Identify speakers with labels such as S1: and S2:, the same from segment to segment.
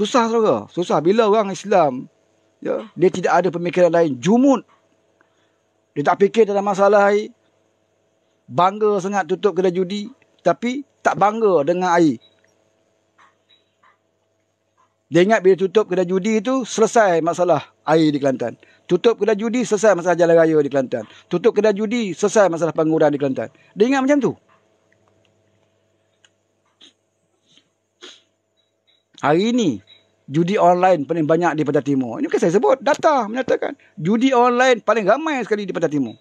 S1: Susah saudara, susah bila orang Islam ya, ya. dia tidak ada pemikiran lain, jumut. Dia tak fikir tentang masalah air. Bangga sangat tutup kedai judi, tapi tak bangga dengan air. Dia ingat bila tutup kedai judi itu selesai masalah air di Kelantan. Tutup kedai judi selesai masalah jalan raya di Kelantan. Tutup kedai judi selesai masalah pengurangan di Kelantan. Dia ingat macam tu. Hari ini judi online paling banyak di Pantai Timur. Ini kan saya sebut. Data menyatakan. Judi online paling ramai sekali di Pantai Timur.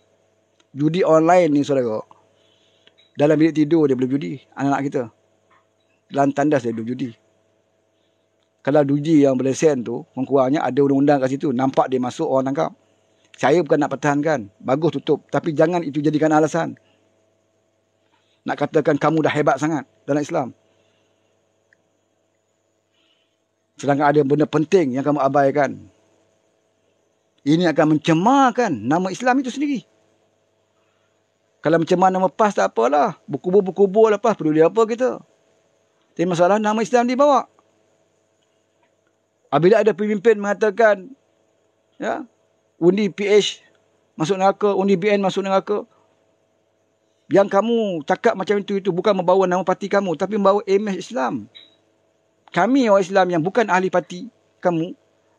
S1: Judi online ni, saudara. Dalam bilik tidur dia belum judi. Anak-anak kita. Dalam tandas dia belum judi. Kalau judi yang berlesen tu, kurangnya ada undang-undang kat situ. Nampak dia masuk, orang tangkap. Saya bukan nak pertahankan. Bagus tutup. Tapi jangan itu jadikan alasan. Nak katakan kamu dah hebat sangat dalam Islam. Sedangkan ada benda penting yang kamu abaikan. Ini akan mencemarkan nama Islam itu sendiri. Kalau mencemar nama PAS tak apalah. Berkubur-berkubur lah PAS. Peduli apa kita. Tapi masalah nama Islam dibawa. Bila ada pemimpin mengatakan ya, undi PH masuk neraka, undi BN masuk neraka. Yang kamu cakap macam itu, itu bukan membawa nama parti kamu. Tapi membawa image Islam kami orang Islam yang bukan ahli parti kamu,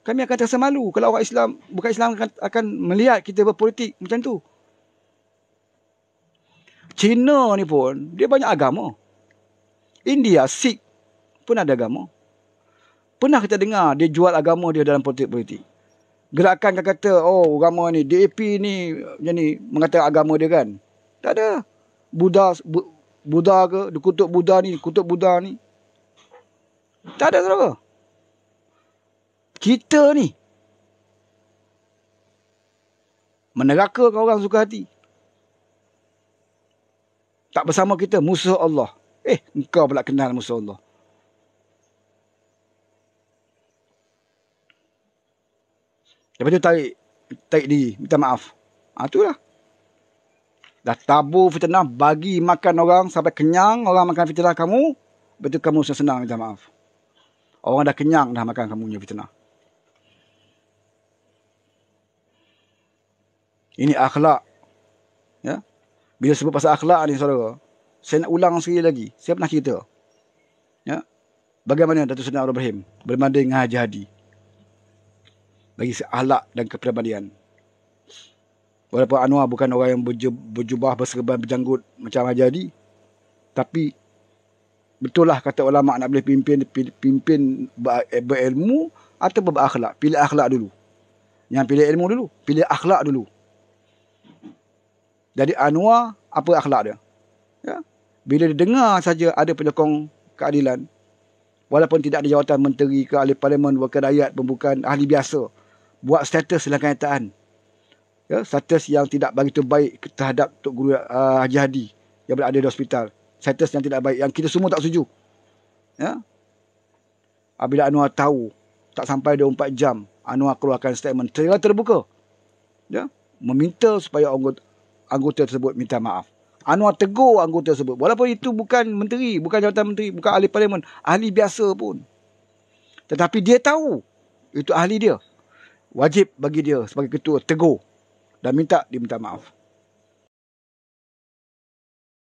S1: kami akan terasa malu kalau orang Islam bukan Islam akan, akan melihat kita berpolitik macam tu. China ni pun dia banyak agama. India Sikh pun ada agama. Pernah kita dengar dia jual agama dia dalam politik-politik. Gerakan kan kata, oh agama ni, DAP ni, macam ni, mengatakan agama dia kan. Tak ada. Buddha, bu, Buddha ke, kutuk Buddha ni, kutuk Buddha ni, tak ada saudara. Kita ni. Meneraka kau orang suka hati. Tak bersama kita musuh Allah. Eh, engkau pula kenal musuh Allah. Lepas tu tarik, tarik diri, minta maaf. Ha, ah, itulah. Dah tabu fitnah, bagi makan orang sampai kenyang. Orang makan fitnah kamu. Lepas kamu senang-senang minta maaf. Orang dah kenyang dah makan kamu punya fitnah. Ini akhlak. Ya. Bila sebut pasal akhlak ni saudara, saya nak ulang sekali lagi. Saya pernah cerita. Ya. Bagaimana Datuk Seri Abdul Ibrahim berbanding dengan Haji Hadi? Bagi akhlak dan kepribadian. Walaupun Anwar bukan orang yang berjubah, berserban, berjanggut macam Haji Hadi. Tapi betul lah kata ulama nak boleh pimpin pimpin eh, berilmu atau berakhlak pilih akhlak dulu yang pilih ilmu dulu pilih akhlak dulu jadi Anwar apa akhlak dia ya bila dengar saja ada penyokong keadilan walaupun tidak ada jawatan menteri ke ahli parlimen wakil rakyat pembukaan ahli biasa buat status dalam kenyataan ya status yang tidak begitu baik terhadap tok guru uh, Haji Hadi yang berada di hospital status yang tidak baik yang kita semua tak setuju. Ya. Apabila Anwar tahu tak sampai 24 jam Anwar keluarkan statement terlalu terbuka. Ya, meminta supaya anggota, anggota tersebut minta maaf. Anwar tegur anggota tersebut. Walaupun itu bukan menteri, bukan jawatan menteri, bukan ahli parlimen, ahli biasa pun. Tetapi dia tahu itu ahli dia. Wajib bagi dia sebagai ketua tegur dan minta diminta maaf.